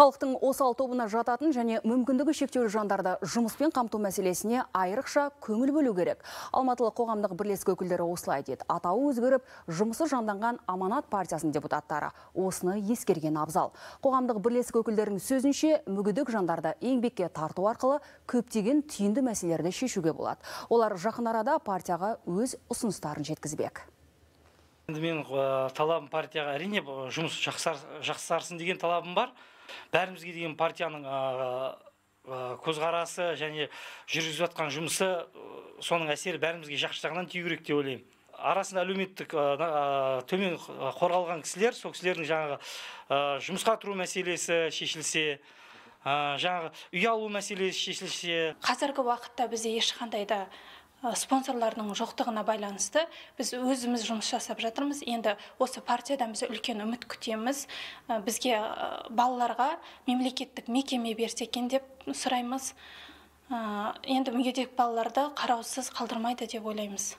халықтың осал тобына жататын және мүмкіндігі шектеулі жандарды жұмыспен қамту мәселесіне айрықша көңіл бөлу керек алматылық қоғамдық бірлестік өкілдері осылай дейді атауы өзгеріп жұмысы жанданған аманат партиясының депутаттары осыны ескерген абзал қоғамдық бірлестік өкілдерінің сөзінше мүгедек жандарды еңбекке тарту арқылы көптеген түйінді мәселелерді шешуге болады олар жақын арада партияға өз ұсыныстарын жеткізбек енді менің талабым партияға әрине жұмыс жақсарсын деген талабым бар бәрімізге деген партияның көзқарасы және жүргізіп жатқан жұмысы соның әсері бәрімізге жақсы жағынан тию керек деп ойлаймын арасында әлеуметтік төмен қорғалған кісілер сол кісілердің жаңағы жұмысқа тұру мәселесі шешілсе жаңағы үй алу мәселесі шешілсе қазіргі уақытта бізде ешқандай да Э, спонсорлардың жоқтығына байланысты біз өзіміз жұмыс жасап жатырмыз енді осы партиядан біз үлкен үміт күтеміз э, бізге э, балаларға мемлекеттік мекеме берсе екен деп сұраймыз енді мүгедек балаларды қараусыз қалдырмайды деп ойлаймыз